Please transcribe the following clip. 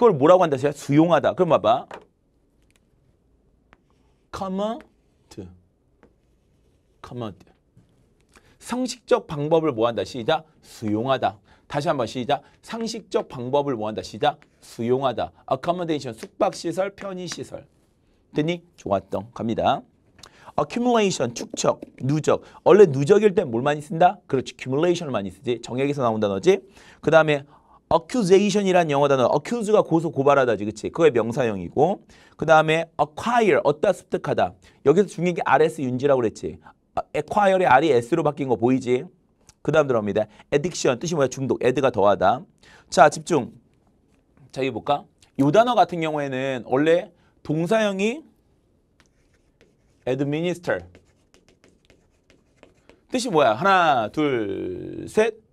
그걸 뭐라고 한다세요? 수용하다. 그럼 봐봐. 커먼트. 커먼트. 상식적 방법을 뭐한다? 시작. 수용하다. 다시 한 번 시작. 상식적 방법을 뭐한다? 시작. 수용하다. accommodation. 숙박시설, 편의시설. 됐니? 좋았던 갑니다. accumulation, 축적, 누적. 원래 누적일 땐뭘 많이 쓴다? 그렇지, cumulation을 많이 쓰지. 정액에서 나온 단어지. 그 다음에 accusation이란 영어 단어 accuse가 고소 고발하다지 그치 그게 명사형이고 그 다음에 acquire 얻다 습득하다 여기서 중요한 게 rs 윤지라고 그랬지 acquire의 r이 s로 바뀐 거 보이지 그 다음 들어옵니다 addiction 뜻이 뭐야 중독 add가 더하다 자 집중 자 여기 볼까 요 단어 같은 경우에는 원래 동사형이 administer 뜻이 뭐야 하나 둘셋